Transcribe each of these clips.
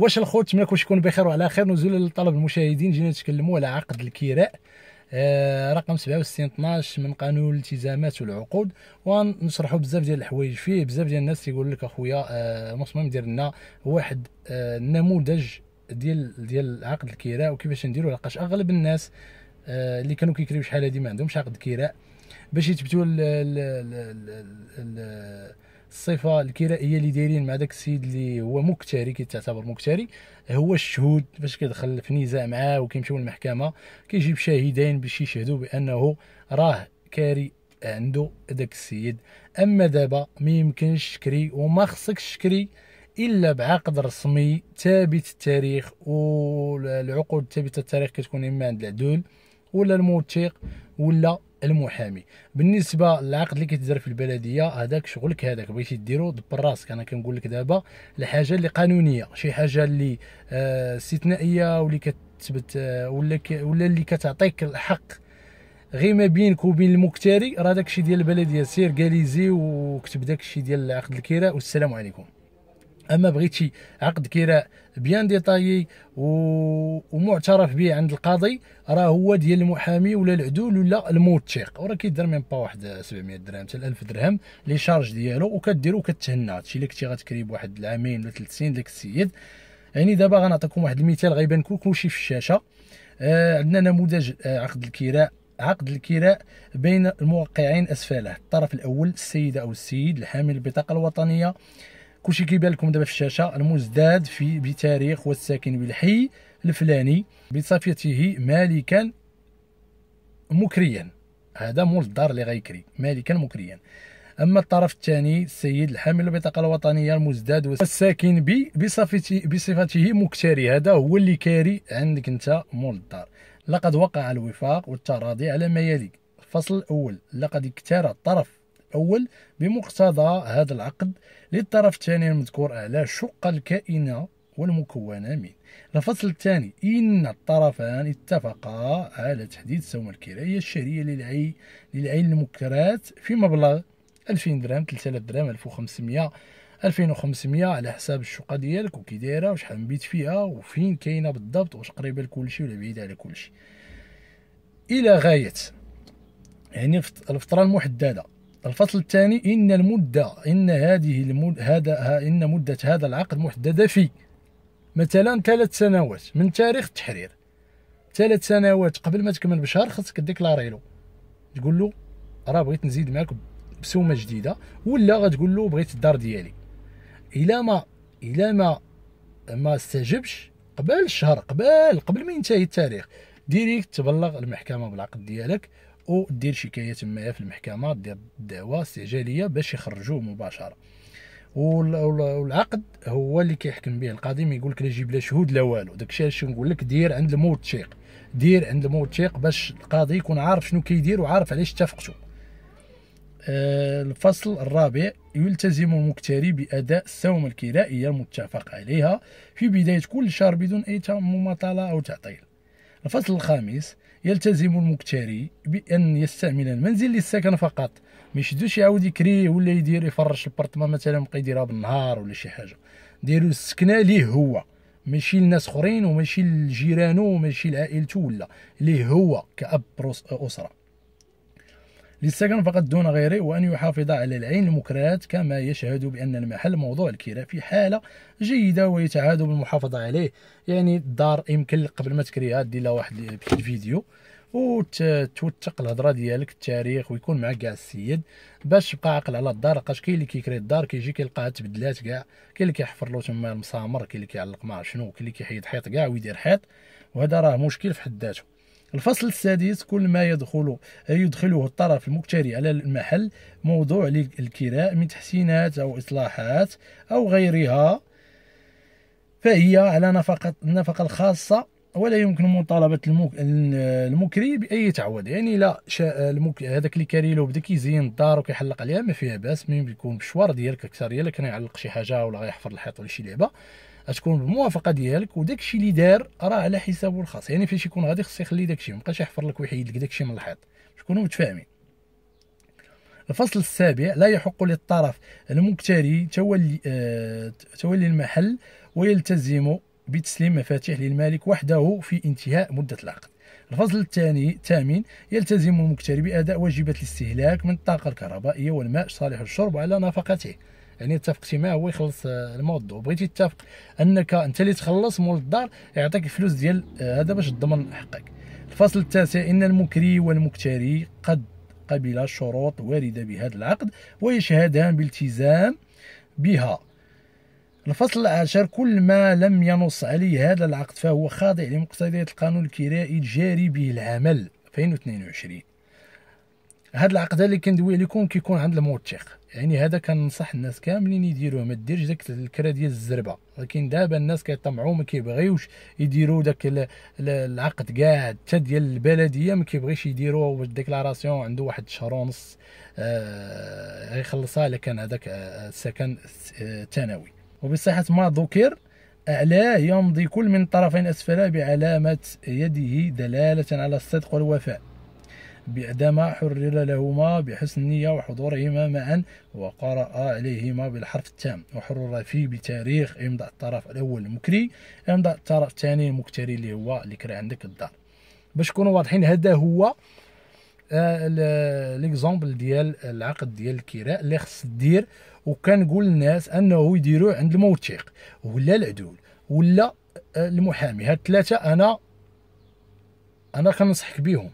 واش الخوت كلشي يكون بخير وعلى خير نزول لطلب المشاهدين جينا نتكلموا على عقد الكراء آه، رقم 67 12 من قانون الالتزامات والعقود ونشرحوا بزاف ديال الحوايج فيه بزاف ديال الناس تيقول لك اخويا آه، المصمم مصمم دير لنا واحد النموذج آه، ديال ديال عقد الكراء وكيفاش نديروا لقاش اغلب الناس اللي كانوا كيكريو شحال هذه ما عندهمش عقد كراء باش يثبتوا الصفه الكرائيه اللي دايرين مع داك السيد اللي هو مكتري كيتعتبر مكتري هو الشهود باش كيدخل في نزاع معاه وكيمشيو للمحكمه كيجيب شاهدين باش يشهدوا بانه راه كاري عنده داك السيد اما دابا ما يمكنش تشكري وما خصكش شكري الا بعقد رسمي ثابت التاريخ والعقود ثابته التاريخ كتكون اما عند العدول ولا الموثق ولا المحامي بالنسبه للعقد اللي كيتدار في البلديه هذاك شغلك هذاك بغيتي ديرو دبر راسك انا كنقول لك دابا الحاجه اللي قانونيه شي حاجه اللي آه، استثنائيه واللي كتثبت آه، ولا ولا اللي كتعطيك الحق غير ما بينك وبين المكتري راه داكشي ديال البلديه سير جاليزي وكتب داكشي ديال عقد الكراء والسلام عليكم اما بغيتي عقد كراء بيان ديطايي ومعترف به عند القاضي راه هو ديال المحامي ولا العدول ولا الموثق وراه كيدير ميم با واحد 700 درهم حتى 1000 درهم لي شارج ديالو وكديرو كتهنى هادشي اللي كنتي غتكري بواحد العامين ولا ثلاث سنين داك السيد يعني دابا غنعطيكم واحد المثال غيبان لكم كلشي في الشاشه آه عندنا نموذج آه عقد الكراء عقد الكراء بين الموقعين اسفله الطرف الاول السيده او السيد الحامل البطاقه الوطنيه كلشي كيبان لكم دابا في الشاشه المزداد في بتاريخ والساكن بالحي الفلاني بصفيته مالكا مكريا هذا مول الدار اللي غيكري مالكا مكريا اما الطرف الثاني السيد الحامل البطاقه الوطنيه المزداد والساكن ب بصفته بصفته مكتري هذا هو اللي كاري عندك انت مول الدار لقد وقع الوفاق والتراضي على ما يلي الفصل الاول لقد اكترى الطرف الأول بمقتضى هذا العقد للطرف الثاني المذكور أعلى شق الكائن والمكونة من الفصل الثاني إن الطرفان اتفقا على تحديد سوم الكراية الشهرية للعين للعين المكرات في مبلغ 2000 درهم 3000 درهم 1500 2500 على حساب الشقه ديالك وكي دايره وشحال بيت فيها وفين كاينه بالضبط واش قريبه لكلشي ولا بعيده على كلشي الى غايه يعني الفتره المحدده الفصل الثاني إن المدة إن هذه المد هذا إن مدة هذا العقد محددة في مثلا ثلاث سنوات من تاريخ التحرير ثلاث سنوات قبل ما تكمل بشهر خصك ديكلاري له تقول له راه بغيت نزيد معاك بسومه جديده ولا غتقول له بغيت الدار ديالي الا ما الا ما ما استجبش قبل الشهر قبل قبل ما ينتهي التاريخ ديريكت تبلغ المحكمه بالعقد ديالك او دير شكايه تمايا في المحكمه دير الدعوه استعجاليه باش يخرجوه مباشره والعقد هو اللي كيحكم به القاضي ما يقول لك لا جيب لا شهود لا والو داكشي علاش نقول لك دير عند الموثق دير عند الموثق باش القاضي يكون عارف شنو كيدير وعارف علاش اتفقتوا آه، الفصل الرابع يلتزم المكتري بأداء السومة الكرائية المتفق عليها في بداية كل شهر بدون أي مماطلة أو تعطيل الفصل الخامس يلتزم المكتري بان يستعمل المنزل للسكن فقط ما يشدوش يعاود يكريه ولا يدير يفرش البارطمان مثلا بقى يديرها بالنهار ولا شي حاجه ديروا السكنه ليه هو ماشي لناس اخرين وماشي لجيرانو وماشي لعائلته ولا ليه هو كاب اسره للسكن فقط دون غيره وأن يحافظ على العين المكرهات كما يشهد بأن المحل موضوع الكراء في حالة جيدة ويتعاد بالمحافظة عليه يعني الدار يمكن قبل ما تكريها دير لها واحد الفيديو وتوثق الهضره ديالك التاريخ ويكون معك كاع السيد باش تبقى عاقل على الدار لقاش كاين اللي كيكري الدار كيجي كيلقاها تبدلات كاع كاين اللي كيحفر له تما المسامر كاين اللي كيعلق ما شنو كاين اللي كيحيد حيط كاع ويدير حيط وهذا راه مشكل في حد ذاته الفصل السادس كل ما يدخل يدخله الطرف المكتري على المحل موضوع للكراء من تحسينات أو إصلاحات أو غيرها فهي على نفقة النفقة الخاصة ولا يمكن مطالبة المك... المكري بأي تعود يعني لا شا... المك... هذاك اللي كاري له بدا كيزين الدار وكيحلق عليها ما فيها باس مهم يكون بشوار ديالك كثر ديالك كان يعلق شي حاجه ولا يحفر الحيط ولا شي لعبه تكون بالموافقه ديالك وداك الشيء اللي دار راه على حسابه الخاص يعني فاش يكون غادي خصو يخلي داك الشيء مابقاش يحفر لك ويحيد لك داك الشيء من الحيط تكونوا متفاهمين الفصل السابع لا يحق للطرف المكتري تولي آه تولي المحل ويلتزم بتسليم مفاتيح للمالك وحده في انتهاء مدة العقد الفصل الثاني الثامن يلتزم المكتري بأداء واجبات الاستهلاك من الطاقة الكهربائية والماء صالح الشرب على نفقته يعني اتفقتي معاه هو يخلص آه، الموضوع بغيتي تتفق انك انت اللي تخلص مول الدار يعطيك الفلوس ديال آه، هذا باش تضمن حقك الفصل التاسع ان المكري والمكتري قد قبل شروط واردة بهذا العقد ويشهدان بالتزام بها الفصل العاشر كل ما لم ينص عليه هذا العقد فهو خاضع لمقتضيات القانون الكرائي الجاري به العمل 2022 هاد العقده اللي كندوي عليكم كيكون عند الموثق يعني هذا كننصح الناس كاملين يديروه ما ديرش داك الكرا ديال الزربه لكن دابا الناس كيطمعوا ما كيبغيوش يديروا داك العقد كاع حتى ديال البلديه ما كيبغيش يديروه ديكلاراسيون عنده واحد شهر ونص آه غيخلصها الا كان هذاك آه، السكن آه، الثانوي وبصحه ما ذكر أعلاه يمضي كل من طرفين أسفله بعلامة يده دلالة على الصدق والوفاء بعدما حرر لهما بحسن نية وحضورهما معا وقرأ عليهما بالحرف التام وحرر فيه بتاريخ إمضاء الطرف الأول المكري إمضاء الطرف الثاني المكتري اللي هو اللي كري عندك الدار باش تكونوا واضحين هذا هو ليكزومبل آه، ديال العقد ديال الكراء اللي خص دير وكنقول للناس انه يديروه عند الموثق ولا العدول ولا آه، المحامي هاد الثلاثه انا انا كنصحك بهم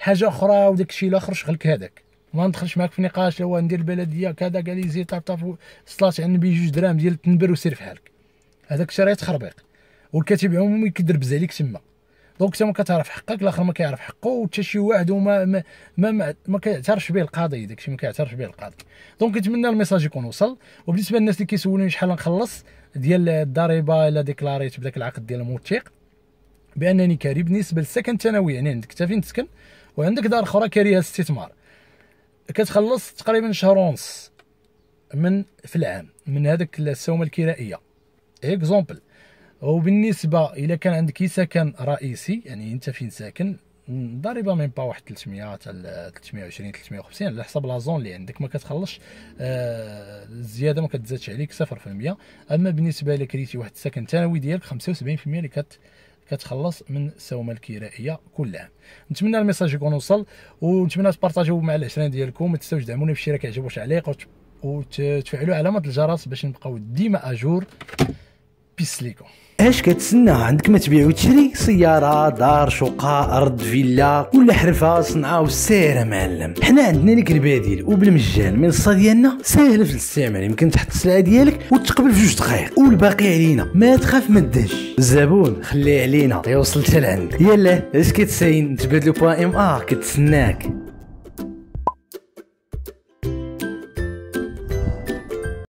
حاجه اخرى وداك الشيء الاخر شغلك هذاك ما ندخلش معاك في نقاش هو ندير البلديه كذا قال لي زيد طاف طاف صلات على النبي جوج دراهم ديال التنبر وسير في حالك هذاك الشيء تخربيق والكاتب عمومي كيدرب عليك تما دونك انت ما كتعرف حقك الاخر ما كيعرف حقه وحتى شي واحد وما ما ما, ما, ما كيعترفش به القاضي داك الشيء ما كيعترفش به القاضي دونك نتمنى الميساج يكون وصل وبالنسبه للناس اللي كيسولوني شحال نخلص ديال الضريبه الا ديكلاريت بداك العقد ديال الموثق بانني كاري بالنسبه للسكن الثانوي يعني عندك حتى فين تسكن وعندك دار اخرى كاريها الاستثمار كتخلص تقريبا شهر ونص من في العام من هذاك السومه الكرائيه اكزومبل وبالنسبه الى كان عندك سكن رئيسي يعني انت فين ساكن ضريبة من با واحد 300 حتى 320 350 على حسب لا زون اللي عندك ما كتخلصش آه الزياده ما كتزادش عليك 0% اما بالنسبه الى كريتي واحد السكن الثانوي ديالك 75% اللي كت كتخلص من السومه الكرائيه كل عام نتمنى الميساج يكون وصل ونتمنى تبارطاجيو مع العشرين ديالكم ما تنساوش تدعموني بشي راه كيعجبو تعليق وتفعلوا علامه الجرس باش نبقاو ديما اجور بيس ليكم اش كتسنى عندك ما تبيع وتشري سياره دار شقه ارض فيلا ولا حرفه صنعه والسعر معلم حنا عندنا لك البديل وبالمجان من الصا ديالنا ساهله في الاستعمال يمكن تحط السلعه ديالك وتقبل في جوج دقائق والباقي علينا ما تخاف ما تدهش الزبون خليه علينا يوصل حتى لعندك يلا اش كتساين تبادلو بوان ام ار كتسناك